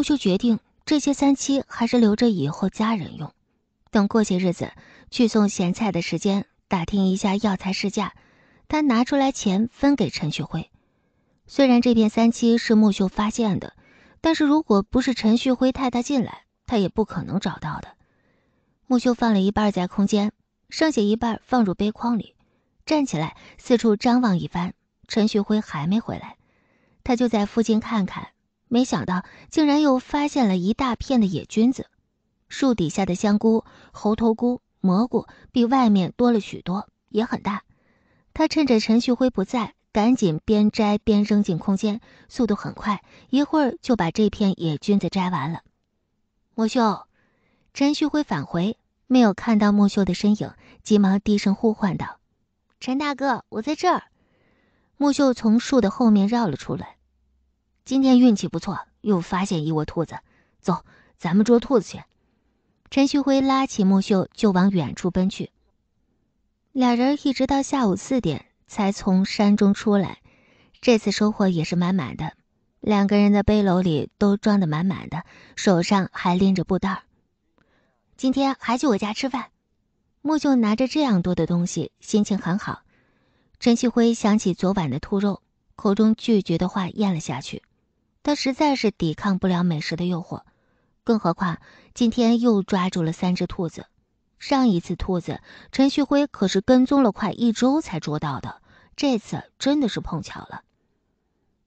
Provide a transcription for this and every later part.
木秀决定，这些三七还是留着以后家人用。等过些日子，去送咸菜的时间，打听一下药材市价，他拿出来钱分给陈旭辉。虽然这片三七是木秀发现的，但是如果不是陈旭辉太他进来，他也不可能找到的。木秀放了一半在空间，剩下一半放入背筐里，站起来四处张望一番。陈旭辉还没回来，他就在附近看看。没想到，竟然又发现了一大片的野菌子。树底下的香菇、猴头菇、蘑菇比外面多了许多，也很大。他趁着陈旭辉不在，赶紧边摘边扔进空间，速度很快，一会儿就把这片野菌子摘完了。木秀，陈旭辉返回，没有看到木秀的身影，急忙低声呼唤道：“陈大哥，我在这儿。”木秀从树的后面绕了出来。今天运气不错，又发现一窝兔子，走，咱们捉兔子去。陈旭辉拉起木秀就往远处奔去。俩人一直到下午四点才从山中出来，这次收获也是满满的，两个人的背篓里都装得满满的，手上还拎着布袋今天还去我家吃饭。木秀拿着这样多的东西，心情很好。陈旭辉想起昨晚的兔肉，口中拒绝的话咽了下去。他实在是抵抗不了美食的诱惑，更何况今天又抓住了三只兔子。上一次兔子陈旭辉可是跟踪了快一周才捉到的，这次真的是碰巧了。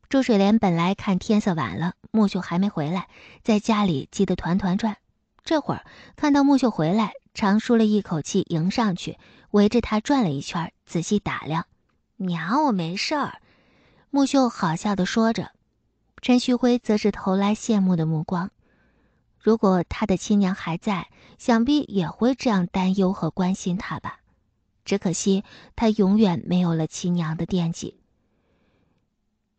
朱水莲本来看天色晚了，木秀还没回来，在家里急得团团转。这会儿看到木秀回来，长舒了一口气，迎上去，围着他转了一圈，仔细打量。娘，我没事儿。木秀好笑的说着。陈旭辉则是投来羡慕的目光。如果他的亲娘还在，想必也会这样担忧和关心他吧。只可惜他永远没有了亲娘的惦记。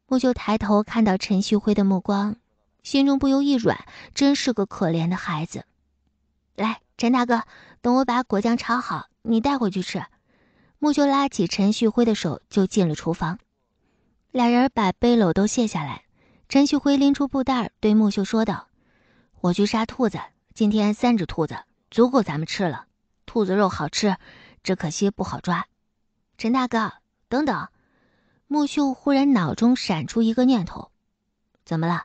木秀抬头看到陈旭辉的目光，心中不由一软，真是个可怜的孩子。来，陈大哥，等我把果酱炒好，你带回去吃。木秀拉起陈旭辉的手就进了厨房，俩人把背篓都卸下来。陈旭辉拎出布袋，对木秀说道：“我去杀兔子，今天三只兔子足够咱们吃了。兔子肉好吃，只可惜不好抓。”陈大哥，等等！木秀忽然脑中闪出一个念头：“怎么了？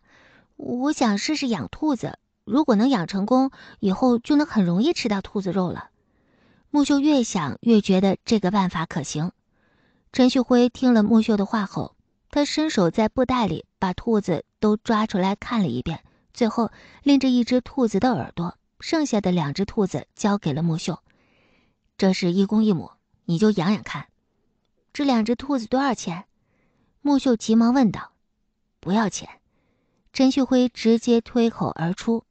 我想试试养兔子，如果能养成功，以后就能很容易吃到兔子肉了。”木秀越想越觉得这个办法可行。陈旭辉听了木秀的话后。他伸手在布袋里把兔子都抓出来看了一遍，最后拎着一只兔子的耳朵，剩下的两只兔子交给了木秀。这是一公一母，你就养养看。这两只兔子多少钱？木秀急忙问道。不要钱。陈旭辉直接推口而出。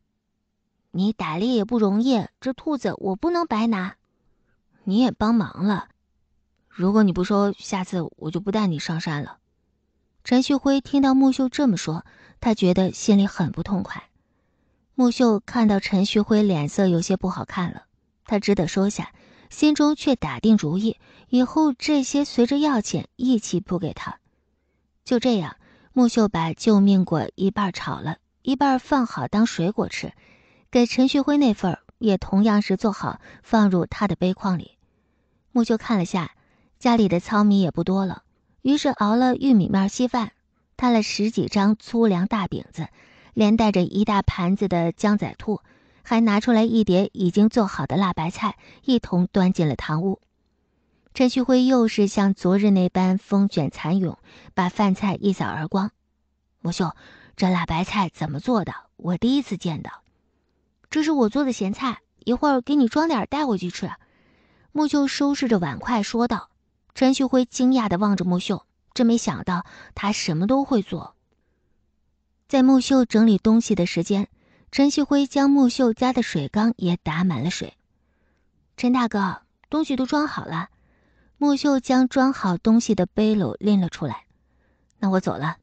你打猎也不容易，这兔子我不能白拿。你也帮忙了，如果你不说，下次我就不带你上山了。陈旭辉听到木秀这么说，他觉得心里很不痛快。木秀看到陈旭辉脸色有些不好看了，他只得收下，心中却打定主意，以后这些随着药钱一起补给他。就这样，木秀把救命果一半炒了一半放好当水果吃，给陈旭辉那份也同样是做好放入他的杯框里。木秀看了下，家里的糙米也不多了。于是熬了玉米面稀饭，摊了十几张粗粮大饼子，连带着一大盘子的姜仔兔，还拿出来一碟已经做好的辣白菜，一同端进了堂屋。陈旭辉又是像昨日那般风卷残云，把饭菜一扫而光。木秀，这辣白菜怎么做的？我第一次见到。这是我做的咸菜，一会儿给你装点带回去吃。木秀收拾着碗筷说道。陈旭辉惊讶的望着木秀，真没想到他什么都会做。在木秀整理东西的时间，陈旭辉将木秀家的水缸也打满了水。陈大哥，东西都装好了。木秀将装好东西的背篓拎了出来。那我走了。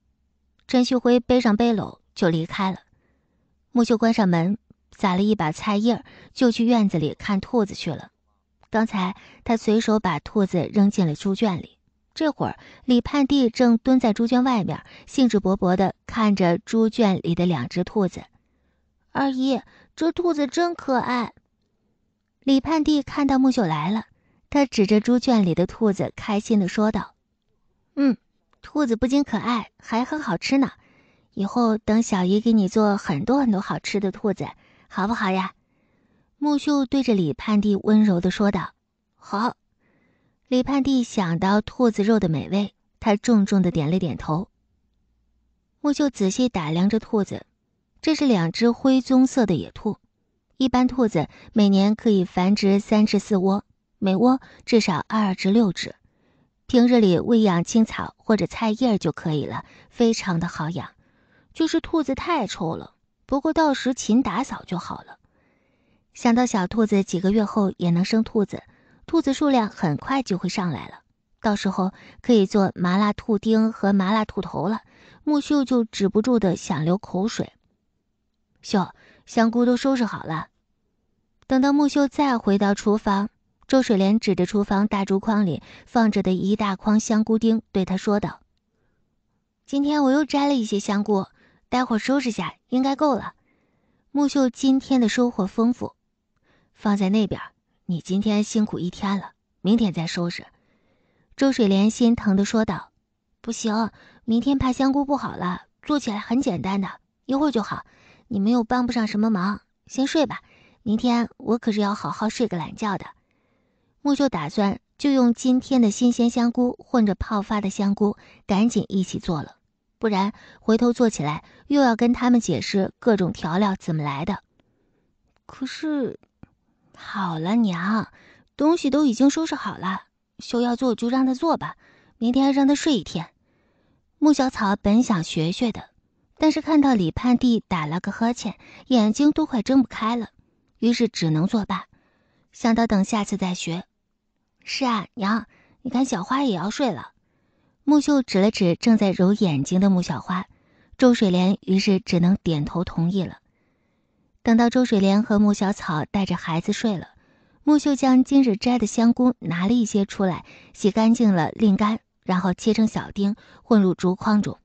陈旭辉背上背篓就离开了。木秀关上门，撒了一把菜叶，就去院子里看兔子去了。刚才他随手把兔子扔进了猪圈里，这会儿李盼娣正蹲在猪圈外面，兴致勃勃的看着猪圈里的两只兔子。二姨，这兔子真可爱。李盼娣看到木秀来了，他指着猪圈里的兔子，开心的说道：“嗯，兔子不仅可爱，还很好吃呢。以后等小姨给你做很多很多好吃的兔子，好不好呀？”木秀对着李盼娣温柔的说道：“好。”李盼娣想到兔子肉的美味，她重重的点了点头。木秀仔细打量着兔子，这是两只灰棕色的野兔。一般兔子每年可以繁殖三至四窝，每窝至少二至六只。平日里喂养青草或者菜叶就可以了，非常的好养。就是兔子太臭了，不过到时勤打扫就好了。想到小兔子几个月后也能生兔子，兔子数量很快就会上来了，到时候可以做麻辣兔丁和麻辣兔头了。木秀就止不住的想流口水。秀，香菇都收拾好了。等到木秀再回到厨房，周水莲指着厨房大竹筐里放着的一大筐香菇丁，对他说道：“今天我又摘了一些香菇，待会儿收拾下应该够了。”木秀今天的收获丰富。放在那边，你今天辛苦一天了，明天再收拾。”周水莲心疼的说道，“不行，明天怕香菇不好了，做起来很简单的，一会儿就好。你们又帮不上什么忙，先睡吧。明天我可是要好好睡个懒觉的。”木秀打算就用今天的新鲜香菇混着泡发的香菇，赶紧一起做了，不然回头做起来又要跟他们解释各种调料怎么来的。可是。好了，娘，东西都已经收拾好了。秀要做就让她做吧，明天让她睡一天。穆小草本想学学的，但是看到李盼娣打了个呵欠，眼睛都快睁不开了，于是只能作罢，想到等下次再学。是啊，娘，你看小花也要睡了。穆秀指了指正在揉眼睛的穆小花，周水莲于是只能点头同意了。等到周水莲和穆小草带着孩子睡了，穆秀将今日摘的香菇拿了一些出来，洗干净了晾干，然后切成小丁，混入竹筐中。